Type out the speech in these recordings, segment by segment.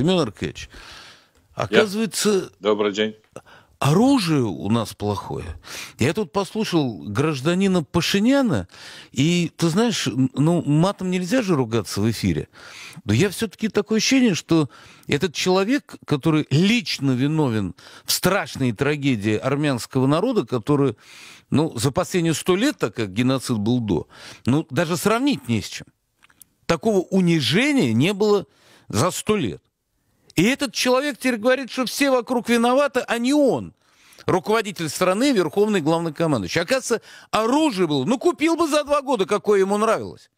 Семен Аркадьевич, оказывается... Я. Добрый день. Оружие у нас плохое. Я тут послушал гражданина Пашиняна, и, ты знаешь, ну, матом нельзя же ругаться в эфире. Но я все-таки такое ощущение, что этот человек, который лично виновен в страшной трагедии армянского народа, который, ну, за последние сто лет, так как геноцид был до, ну, даже сравнить не с чем. Такого унижения не было за сто лет. И этот человек теперь говорит, что все вокруг виноваты, а не он. Руководитель страны, верховный главнокомандующий. Оказывается, оружие было. Ну, купил бы за два года, какое ему нравилось.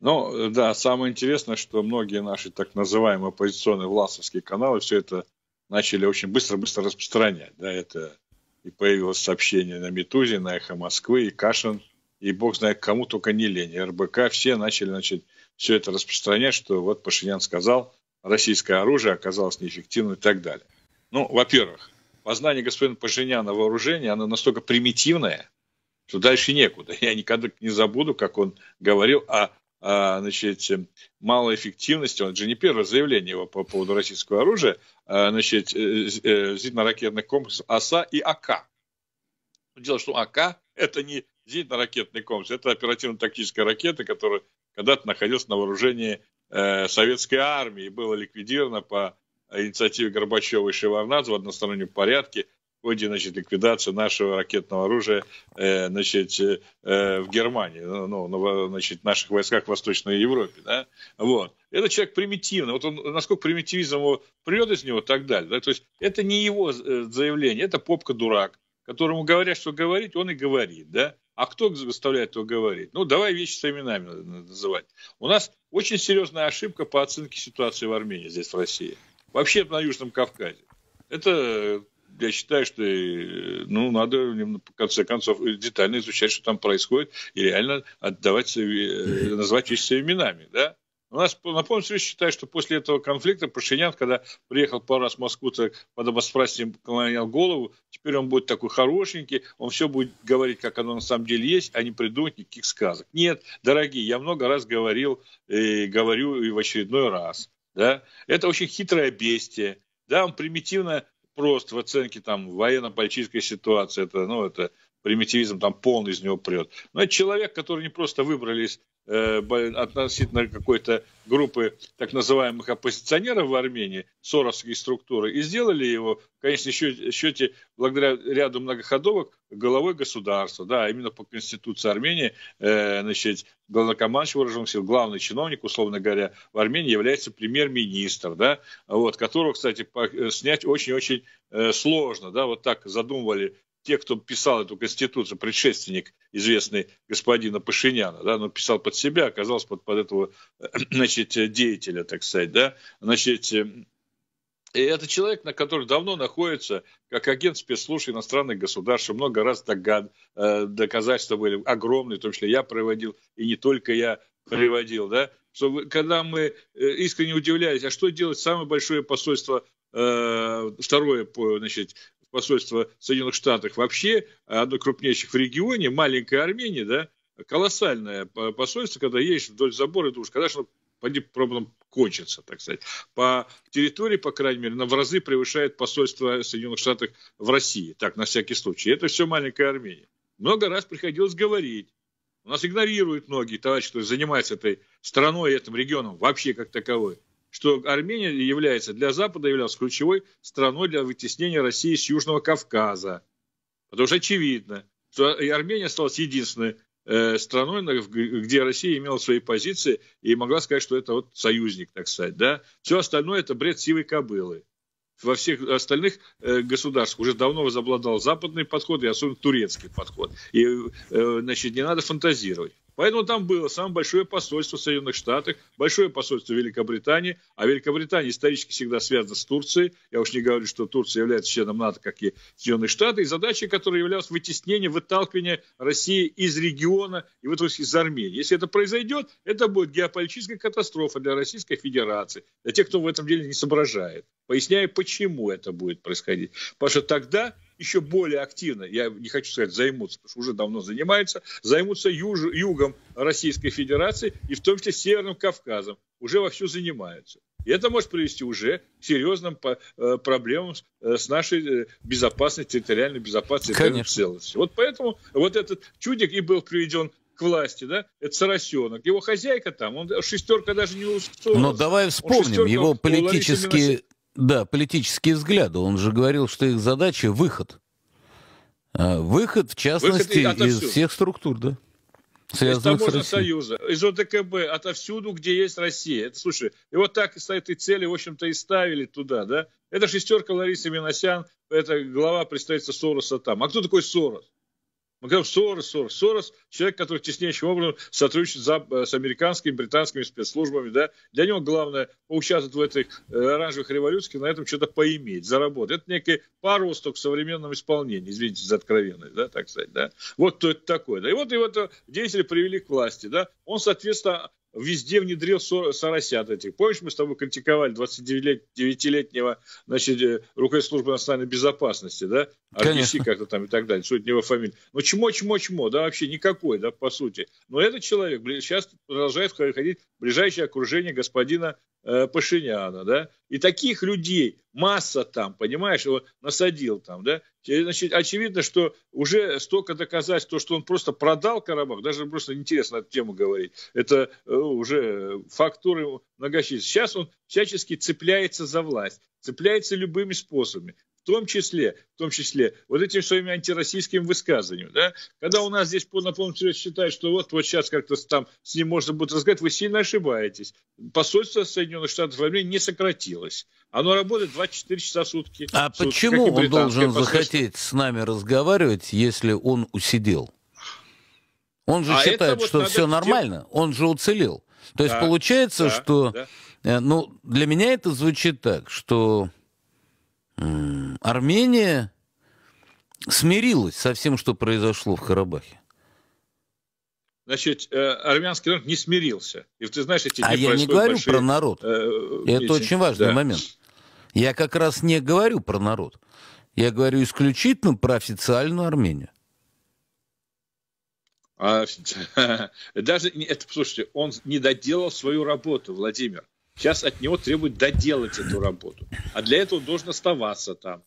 Ну, да, самое интересное, что многие наши так называемые оппозиционные власовские каналы все это начали очень быстро-быстро распространять. Да, это и появилось сообщение на Метузе, на Эхо Москвы, и Кашин, и бог знает кому только не лень. И РБК все начали, значит, все это распространять, что вот Пашинян сказал, российское оружие оказалось неэффективным и так далее. Ну, во-первых, познание господина Пашиняна вооружения, оно настолько примитивное, что дальше некуда. Я никогда не забуду, как он говорил о, о значит, малой эффективности. Он же не первое заявление его по поводу российского оружия, а, значит, э, э, зенитно-ракетных комплексов АСА и АК. Дело, в что АК – это не зенитно-ракетный комплекс, это оперативно-тактическая ракета, которая когда-то находился на вооружении э, советской армии и было ликвидировано по инициативе Горбачева и Шеварнадзе в одностороннем порядке в ходе значит, ликвидации нашего ракетного оружия э, значит, э, э в Германии, ну, ну на, значит, наших войсках в Восточной Европе. Да? Вот. Это человек примитивный. Вот он, насколько примитивизм его прет из него и так далее. Да? То есть это не его э, заявление, это попка-дурак, которому говорят, что говорить, он и говорит. Да? А кто заставляет его говорить? Ну, давай вещи своими именами называть. У нас очень серьезная ошибка по оценке ситуации в Армении, здесь в России. Вообще на Южном Кавказе. Это, я считаю, что э, ну, надо, в конце концов, детально изучать, что там происходит, и реально отдавать, э, назвать вещи своими именами, да? У нас, напомню, все считает, что после этого конфликта Пашинян, когда приехал пару раз в Москву, так под обосфрастием наклонял голову, теперь он будет такой хорошенький, он все будет говорить, как оно на самом деле есть, а не придумать никаких сказок. Нет, дорогие, я много раз говорил, и э, говорю и в очередной раз. Да? Это очень хитрое бестие. Да, он примитивно прост в оценке там военно-политической ситуации. Это, ну, это примитивизм там полный из него прет. Но это человек, который не просто выбрали Э, относительно какой-то группы так называемых оппозиционеров в Армении, соросские структуры, и сделали его, конечно, еще счете, благодаря ряду многоходовок, головой государства. Да, именно по Конституции Армении, э, значит, главнокомандующий вооруженных сил, главный чиновник, условно говоря, в Армении является премьер-министр, да, вот, которого, кстати, э, снять очень-очень э, сложно, да, вот так задумывали те, кто писал эту конституцию, предшественник известный господина Пашиняна, да, но ну, писал под себя, оказался под, под этого, э, значит, деятеля, так сказать, да, значит, э, и это человек, на который давно находится, как агент спецслужб иностранных государств, много раз догад, э, доказательства были огромные, в том числе я проводил, и не только я приводил, да, что когда мы искренне удивлялись, а что делать самое большое посольство второе, значит, посольство Соединенных Штатов вообще одно крупнейших в регионе, маленькая Армения, да, колоссальное посольство, когда едешь вдоль забора и думаешь, когда же оно проблем кончится, так сказать. По территории, по крайней мере, на в разы превышает посольство Соединенных Штатов в России, так, на всякий случай. Это все маленькая Армения. Много раз приходилось говорить, у нас игнорируют многие товарищи, кто занимается этой страной, этим регионом вообще как таковой что Армения является для Запада являлась ключевой страной для вытеснения России с Южного Кавказа. Потому что очевидно, что Армения стала единственной э, страной, где Россия имела свои позиции и могла сказать, что это вот союзник, так сказать. Да? Все остальное это бред сивой кобылы. Во всех остальных э, государствах уже давно возобладал западный подход и особенно турецкий подход. И, э, значит, не надо фантазировать. Поэтому там было самое большое посольство в Соединенных Штатах, большое посольство Великобритании, а Великобритания исторически всегда связана с Турцией. Я уж не говорю, что Турция является членом НАТО, как и Соединенные Штаты, и задача которая являлась вытеснение, выталкивание России из региона и вот из Армении. Если это произойдет, это будет геополитическая катастрофа для Российской Федерации, для тех, кто в этом деле не соображает. Поясняю, почему это будет происходить. Потому что тогда еще более активно, я не хочу сказать займутся, потому что уже давно занимаются, займутся юж, югом Российской Федерации и в том числе Северным Кавказом. Уже вовсю занимаются. И это может привести уже к серьезным э, проблемам с э, нашей э, безопасностью, территориальной безопасности, Конечно. в целости. Вот поэтому вот этот чудик и был приведен к власти, да, это Соросенок. Его хозяйка там, он шестерка даже не ну, устроилась. Но давай вспомним его политические да, политические взгляды. Он же говорил, что их задача – выход. А, выход, в частности, выход из всех структур, да? Связанных из Таможенного союза, из ОДКБ, отовсюду, где есть Россия. Это, слушай, и вот так с этой цели, в общем-то, и ставили туда, да? Это шестерка Ларисы Миносян, это глава представительства Сороса там. А кто такой Сорос? Мы говорим Сорос, Сорос, Сорос, человек, который теснейшим образом сотрудничает за, э, с американскими, британскими спецслужбами. Да? Для него главное поучаствовать в этих э, оранжевых революциях, на этом что-то поиметь, заработать. Это некий паросток в современном исполнении, извините за откровенность, да, так сказать. Да? Вот кто это такой. Да? И вот его вот, деятели привели к власти. Да? Он, соответственно, везде внедрил соросят этих. Помнишь, мы с тобой критиковали 29-летнего значит, э, руководителя национальной безопасности, да? А Конечно. RBC как-то там и так далее, суть его фамилия. но ну, чмо-чмо-чмо, да, вообще никакой, да, по сути. Но этот человек сейчас продолжает ходить в ближайшее окружение господина э, Пашиняна, да? И таких людей масса там, понимаешь, его насадил там, да. Значит, очевидно, что уже столько доказать то, что он просто продал Карабах, даже просто интересно эту тему говорить. Это э, уже фактуры многочисленные. Сейчас он всячески цепляется за власть, цепляется любыми способами в том числе, в том числе вот этим своими антироссийским высказываниями. Да? Когда у нас здесь полно полностью считает, что вот, вот сейчас как-то там с ним можно будет разговаривать, вы сильно ошибаетесь. Посольство Соединенных Штатов Америки не сократилось. Оно работает 24 часа в сутки. А сутки, почему он должен посольство? захотеть с нами разговаривать, если он усидел? Он же а считает, вот что все нормально, он же уцелел. То есть да, получается, да, что... Да. Э, ну, для меня это звучит так, что Армения смирилась со всем, что произошло в Карабахе. Значит, э, армянский народ не смирился. И ты знаешь, эти А я не говорю большие, про народ. Э, Это эти, очень важный да. момент. Я как раз не говорю про народ. Я говорю исключительно про официальную Армению. А, даже, это, слушайте, он не доделал свою работу, Владимир. Сейчас от него требуют доделать эту работу. А для этого он должен оставаться там.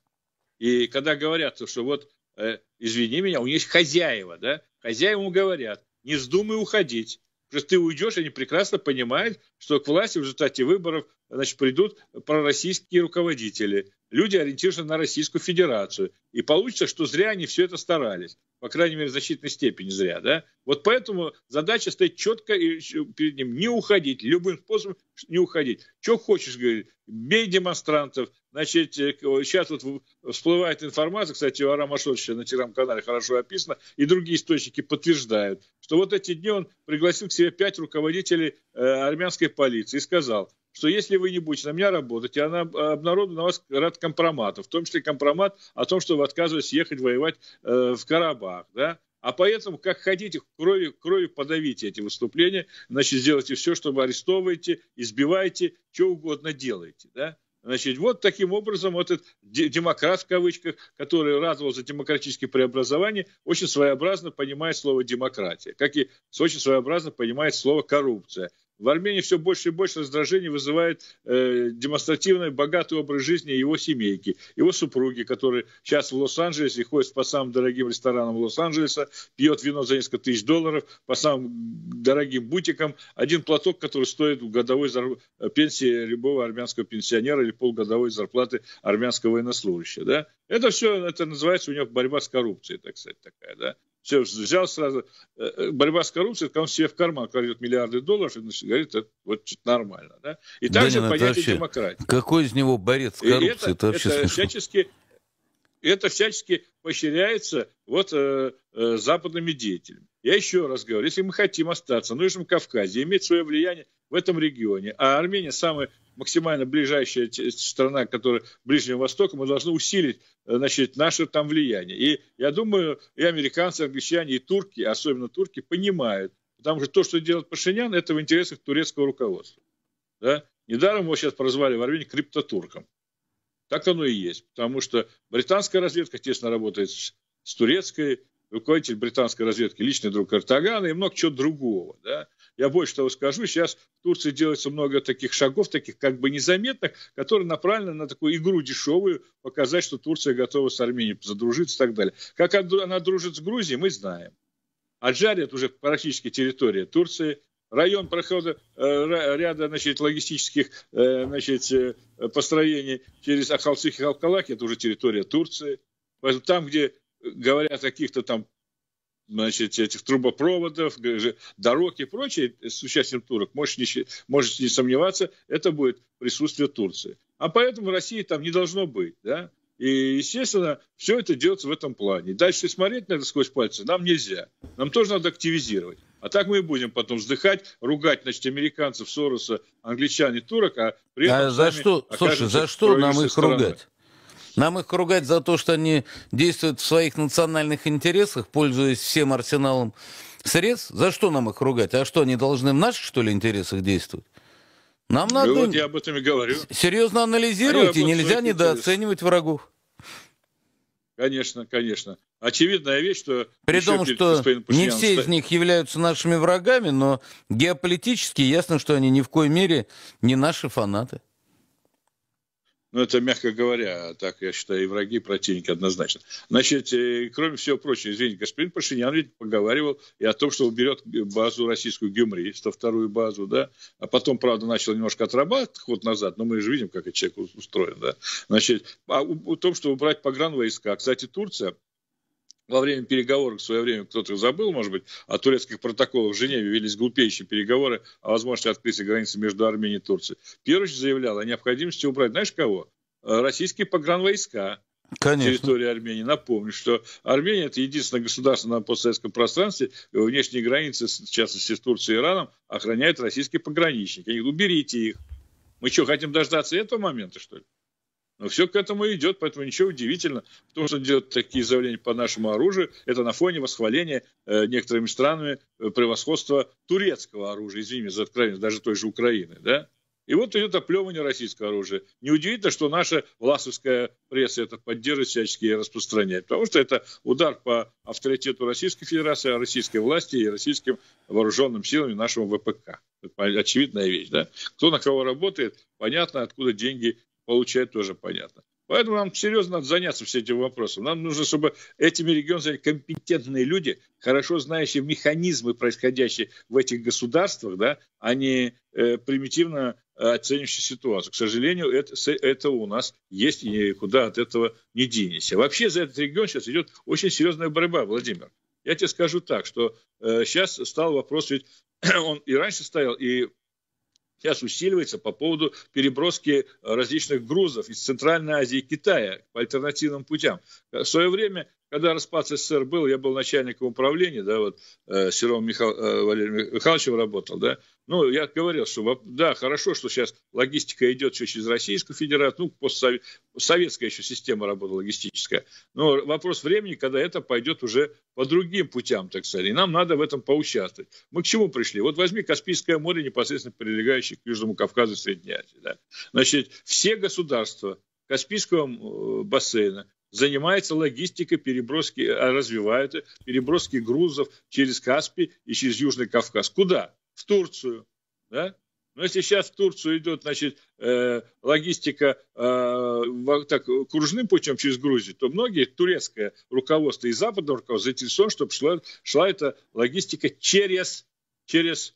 И когда говорят, что вот, э, извини меня, у них есть хозяева, да? Хозяева говорят, не вздумай уходить. Потому что ты уйдешь, они прекрасно понимают, что к власти в результате выборов значит, придут пророссийские руководители люди ориентированы на Российскую Федерацию. И получится, что зря они все это старались. По крайней мере, в значительной степени зря. Да? Вот поэтому задача стоит четко перед ним. Не уходить. Любым способом не уходить. Что хочешь, говорит, бей демонстрантов. Значит, сейчас э, вот всплывает информация, кстати, у Арама Шотовича на телеграм-канале хорошо описано, и другие источники подтверждают, что вот эти дни он пригласил к себе пять руководителей э, армянской полиции и сказал, что если вы не будете на меня работать, и она обнародует на вас ряд компроматов, в том числе компромат о том, что вы отказываетесь ехать воевать э, в Карабах, да, а поэтому, как хотите, кровью, кровью подавите эти выступления, значит, сделайте все, чтобы арестовывайте, избивайте, что угодно делайте, да. Значит, вот таким образом вот этот демократ в кавычках, который радовал за демократические преобразования, очень своеобразно понимает слово демократия, как и очень своеобразно понимает слово коррупция в Армении все больше и больше раздражений вызывает э, демонстративный богатый образ жизни его семейки, его супруги, которые сейчас в Лос-Анджелесе ходит по самым дорогим ресторанам Лос-Анджелеса, пьет вино за несколько тысяч долларов по самым дорогим бутикам, один платок, который стоит годовой зар... Э, пенсии любого армянского пенсионера или полгодовой зарплаты армянского военнослужащего. Да? Это все, это называется у него борьба с коррупцией, так сказать, такая. Да? Все, взял сразу. Э, э, борьба с коррупцией, когда он в карман кладет миллиарды долларов и значит, говорит, это вот что-то нормально. Да? И также да, понятие вообще, демократии. Какой из него борец с коррупцией? Это, это, вообще это всячески и это всячески поощряется вот э, э, западными деятелями. Я еще раз говорю, если мы хотим остаться на Южном Кавказе, иметь свое влияние в этом регионе, а Армения самая максимально ближайшая страна, которая Ближнего Востока, мы должны усилить э, значит, наше там влияние. И я думаю, и американцы, и англичане, и турки, особенно турки, понимают, потому что то, что делает Пашинян, это в интересах турецкого руководства. Да? Недаром его сейчас прозвали в Армении криптотурком. Так оно и есть, потому что британская разведка тесно работает с, с турецкой, руководитель британской разведки, личный друг Эртогана и много чего другого. Да? Я больше того скажу, сейчас в Турции делается много таких шагов, таких как бы незаметных, которые направлены на такую игру дешевую, показать, что Турция готова с Арменией задружиться и так далее. Как она дружит с Грузией, мы знаем. Аджария – это уже практически территория Турции, район прохода э, ряда значит, логистических э, значит, э, построений через Ахалцих и Халкалаки, это уже территория Турции. Поэтому там, где говорят о каких-то там значит, этих трубопроводов, дорог и прочее э, с участием турок, можете не, можете не сомневаться, это будет присутствие Турции. А поэтому России там не должно быть. Да? И, естественно, все это делается в этом плане. Дальше смотреть на это сквозь пальцы нам нельзя. Нам тоже надо активизировать. А так мы и будем потом вздыхать, ругать, значит, американцев, Сороса, англичан и турок, а при этом... А за что, слушай, за что нам их стороны. ругать? Нам их ругать за то, что они действуют в своих национальных интересах, пользуясь всем арсеналом средств. За что нам их ругать? А что, они должны в наших, что ли, интересах действовать? Нам надо ну, вот я об этом и говорю. серьезно а анализировать, и нельзя недооценивать врагов. Конечно, конечно очевидная вещь, что... При том, что не все из них являются нашими врагами, но геополитически ясно, что они ни в коей мере не наши фанаты. Ну, это, мягко говоря, так, я считаю, и враги, и противники однозначно. Значит, э, кроме всего прочего, извините, господин Пашинян ведь поговаривал и о том, что уберет базу российскую Гюмри, 102-ю базу, да, а потом, правда, начал немножко отрабатывать ход назад, но мы же видим, как этот человек устроен, да. Значит, о а том, что убрать погран войска. Кстати, Турция во время переговоров в свое время кто-то забыл, может быть, о турецких протоколах в Женеве велись глупейшие переговоры о возможности открытия границы между Арменией и Турцией. Перович заявлял о необходимости убрать, знаешь кого? Э, российские погранвойска, Конечно. территории Армении. Напомню, что Армения – это единственное государство на постсоветском пространстве, и э, внешние границы, в частности, с Турцией и Ираном, охраняют российские пограничники. Они говорят, уберите их. Мы что, хотим дождаться этого момента, что ли? Но все к этому идет, поэтому ничего удивительного. Потому что идет такие заявления по нашему оружию, это на фоне восхваления э, некоторыми странами э, превосходства турецкого оружия, извините за откровенность, даже той же Украины, да? И вот идет оплевывание российского оружия. Неудивительно, что наша власовская пресса это поддерживает всячески и распространяет. Потому что это удар по авторитету Российской Федерации, а российской власти и российским вооруженным силам и нашему ВПК. Это очевидная вещь. Да? Кто на кого работает, понятно, откуда деньги Получает тоже понятно. Поэтому нам серьезно надо заняться все этим вопросом. Нам нужно, чтобы этими регионами компетентные люди, хорошо знающие механизмы, происходящие в этих государствах, да, а не э, примитивно э, оценивающие ситуацию. К сожалению, это, это у нас есть и никуда от этого не денешься. Вообще за этот регион сейчас идет очень серьезная борьба, Владимир. Я тебе скажу так, что э, сейчас стал вопрос, ведь он и раньше стоял, и сейчас усиливается по поводу переброски э, различных грузов из Центральной Азии и Китая по альтернативным путям. Э, в свое время когда распад СССР был, я был начальником управления, да, вот э, Сером Миха... э, Валерием Михайловичем работал, да. Ну, я говорил, что да, хорошо, что сейчас логистика идет все через Российскую Федерацию, ну, постсоветская еще система работала логистическая. Но вопрос времени, когда это пойдет уже по другим путям, так сказать, и нам надо в этом поучаствовать. Мы к чему пришли? Вот возьми Каспийское море, непосредственно прилегающее к Южному Кавказу и Средней Азии, да. Значит, все государства Каспийского бассейна, занимается логистикой переброски, э, развивает э, переброски грузов через Каспий и через Южный Кавказ. Куда? В Турцию. Да? Но ну, если сейчас в Турцию идет, значит, э, логистика э, так, кружным путем через Грузию, то многие турецкое руководство и западное руководство заинтересованы, чтобы шла, шла эта логистика через, через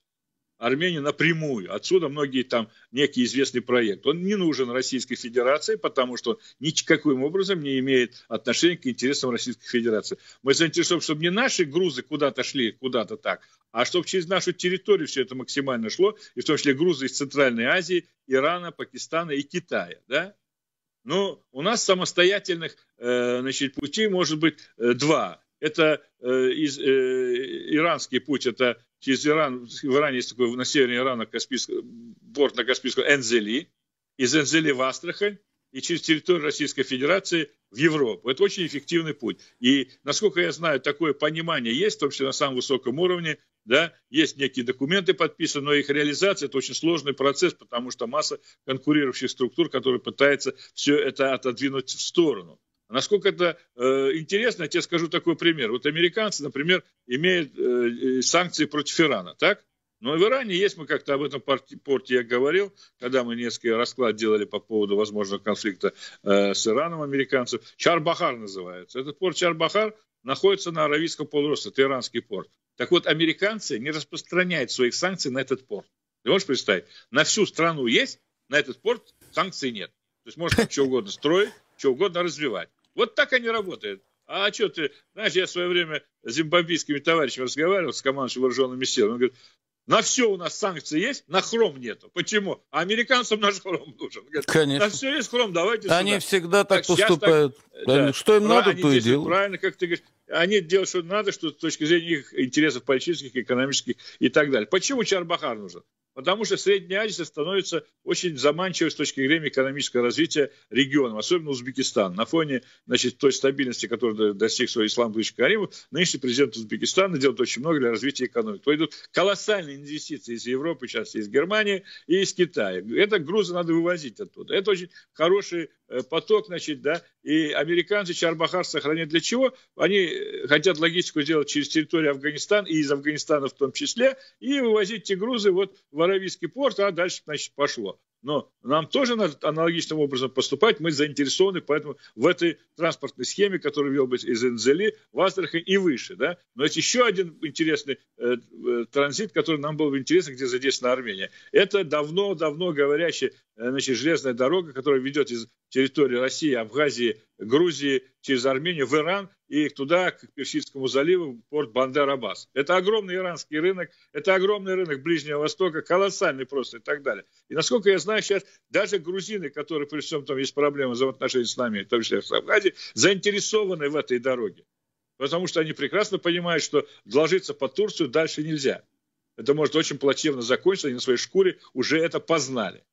Армению напрямую. Отсюда многие там некий известный проект. Он не нужен Российской Федерации, потому что никаким образом не имеет отношения к интересам Российской Федерации. Мы заинтересованы, чтобы не наши грузы куда-то шли, куда-то так, а чтобы через нашу территорию все это максимально шло, и в том числе грузы из Центральной Азии, Ирана, Пакистана и Китая. Да? Но ну, у нас самостоятельных э, значит, путей может быть э, два это э, из, э, иранский путь, это через Иран, в Иране есть такой, на севере Ирана Каспийск, порт на Каспийском Энзели, из Энзели в Астрахань и через территорию Российской Федерации в Европу. Это очень эффективный путь. И, насколько я знаю, такое понимание есть, в том числе на самом высоком уровне, да, есть некие документы подписаны, но их реализация – это очень сложный процесс, потому что масса конкурирующих структур, которые пытаются все это отодвинуть в сторону. А насколько это э, интересно, я тебе скажу такой пример. Вот американцы, например, имеют э, э санкции против Ирана, так? Но в Иране есть, мы как-то об этом порте я говорил, когда мы несколько расклад делали по поводу возможного конфликта э, с Ираном американцев. Чарбахар называется. Этот порт Чарбахар находится на Аравийском полуострове, это иранский порт. Так вот, американцы не распространяют своих санкций на этот порт. Ты можешь представить? На всю страну есть, на этот порт санкций нет. То есть можно что угодно строить, что угодно развивать. Вот так они работают. А что ты, знаешь, я в свое время с зимбабвийскими товарищами разговаривал, с командующим вооруженными силами. Он говорит, на все у нас санкции есть, на хром нету. Почему? А американцам наш хром нужен. Говорит, Конечно. На все есть хром, давайте Они всегда так, так поступают. Так, да, что им надо, то и делают. Правильно, как ты говоришь. Они делают, что надо, что с точки зрения их интересов политических, экономических и так далее. Почему Чарбахар нужен? потому что Средняя Азия становится очень заманчивой с точки зрения экономического развития регионом, особенно Узбекистан. На фоне значит, той стабильности, которую достиг свой Ислам Ильич Каримов, нынешний президент Узбекистана делает очень много для развития экономики. То идут колоссальные инвестиции из Европы, сейчас из Германии и из Китая. Это грузы надо вывозить оттуда. Это очень хороший э, поток, значит, да, и американцы Чарбахар сохранят для чего? Они э, хотят логистику сделать через территорию Афганистана и из Афганистана в том числе, и вывозить те грузы вот в Аравийский порт, а дальше, значит, пошло. Но нам тоже надо аналогичным образом поступать. Мы заинтересованы поэтому в этой транспортной схеме, которая вел бы из Энзели в Астрахань и выше. Да? Но это еще один интересный э, э, транзит, который нам был бы интересен, где задействована Армения. Это давно-давно говорящая э, значит, железная дорога, которая ведет из территории России, Абхазии, Грузии через Армению в Иран и туда, к Персидскому заливу, в порт Бандар-Аббас. Это огромный иранский рынок, это огромный рынок Ближнего Востока, колоссальный просто и так далее. И насколько я знаю, сейчас даже грузины, которые при всем том есть проблемы взаимоотношений с нами, в том числе в Абхазии, заинтересованы в этой дороге. Потому что они прекрасно понимают, что ложиться по Турцию дальше нельзя. Это может очень плачевно закончиться, они на своей шкуре уже это познали.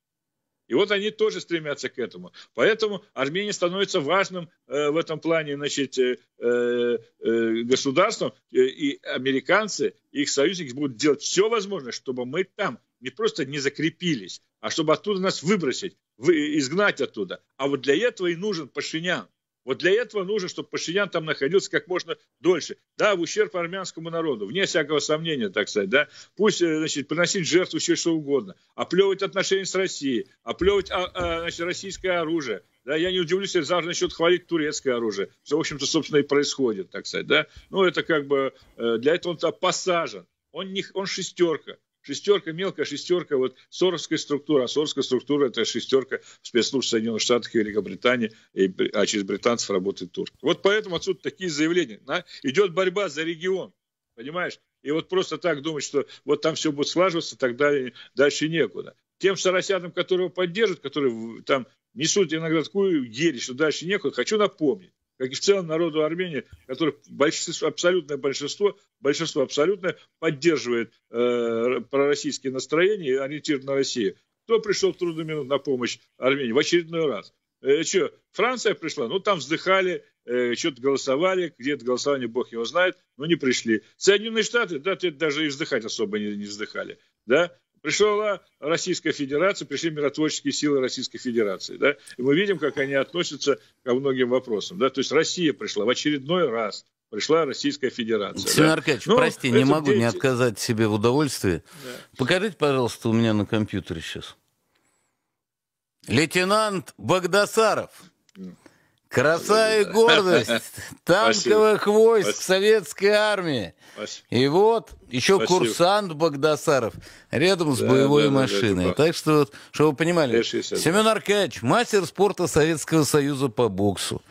И вот они тоже стремятся к этому. Поэтому Армения становится важным э, в этом плане значит, э, э, э государством. Э, и американцы, их союзники будут делать все возможное, чтобы мы там не просто не закрепились, а чтобы оттуда нас выбросить, вы, изгнать оттуда. А вот для этого и нужен Пашинян. Вот для этого нужно, чтобы Пашинян там находился как можно дольше. Да, в ущерб армянскому народу, вне всякого сомнения, так сказать, да. Пусть, э, значит, приносить жертву все что угодно. Оплевывать отношения с Россией, оплевывать, а, а, значит, российское оружие. Да, я не удивлюсь, если завтра начнут хвалить турецкое оружие. Что, в общем-то, собственно, и происходит, так сказать, да. Ну, это как бы, э, для этого он посажен. Он, не, он шестерка шестерка, мелкая шестерка, вот Сорская структура, а Сорская структура – это шестерка спецслужб Соединенных Штатов и Великобритании, и, а через британцев работает Турк. Вот поэтому отсюда такие заявления. На, идет борьба за регион, понимаешь? И вот просто так думать, что вот там все будет слаживаться, тогда дальше некуда. Тем шаросятам, которые его поддержат, которые там несут иногда такую ересь, что дальше некуда, хочу напомнить, как и в целом народу Армении, который большинство, абсолютное большинство, большинство абсолютное поддерживает э, пророссийские настроения и ориентир на Россию. Кто пришел в трудную минуту на помощь Армении в очередной раз? Э, что, Франция пришла? Ну, там вздыхали, э, что-то голосовали, где-то голосование бог его знает, но не пришли. Соединенные Штаты, да, даже и вздыхать особо не, не вздыхали. Да? пришла Российская Федерация, пришли миротворческие силы Российской Федерации. Да? И мы видим, как они относятся ко многим вопросам. Да? То есть Россия пришла в очередной раз пришла Российская Федерация. Семен Аркадьевич, ну, прости, не могу дети. не отказать себе в удовольствии. Да. Покажите, пожалуйста, у меня на компьютере сейчас. Лейтенант Богдасаров. Краса и гордость танковых Спасибо. войск Спасибо. советской армии. Спасибо. И вот еще Спасибо. курсант Богдасаров рядом с да, боевой да, машиной. Да, да, так что, вот, чтобы вы понимали, Семен Аркадьевич, мастер спорта Советского Союза по боксу,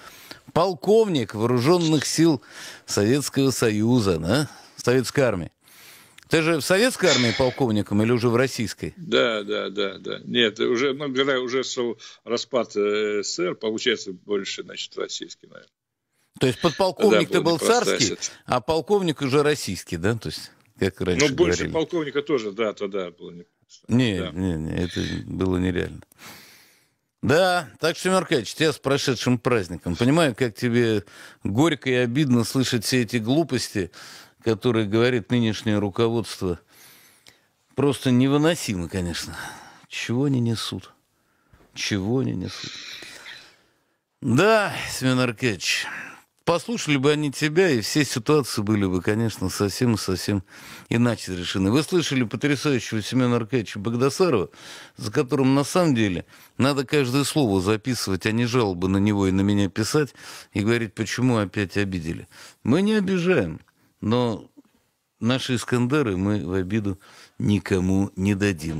полковник вооруженных сил Советского Союза, да? Советской армии. Ты же в советской армии полковником или уже в российской? Да, да, да, да. Нет, уже, ну, когда уже распад э, СССР, получается больше, значит, российский, наверное. То есть подполковник да, был ты был царский, а полковник уже российский, да? То есть, как раньше Ну, больше говорили. полковника тоже, да, тогда было непросто. Не, да. не, не, это было нереально. Да, так что, Меркач, тебя с прошедшим праздником. Понимаю, как тебе горько и обидно слышать все эти глупости которые говорит нынешнее руководство, просто невыносимо, конечно. Чего они несут? Чего они несут? Да, Семен Аркадьевич, послушали бы они тебя, и все ситуации были бы, конечно, совсем-совсем иначе решены. Вы слышали потрясающего Семена Аркадьевича Богдасарова, за которым, на самом деле, надо каждое слово записывать, а не жалобы на него и на меня писать, и говорить, почему опять обидели. Мы не обижаем. Но наши Искандеры мы в обиду никому не дадим.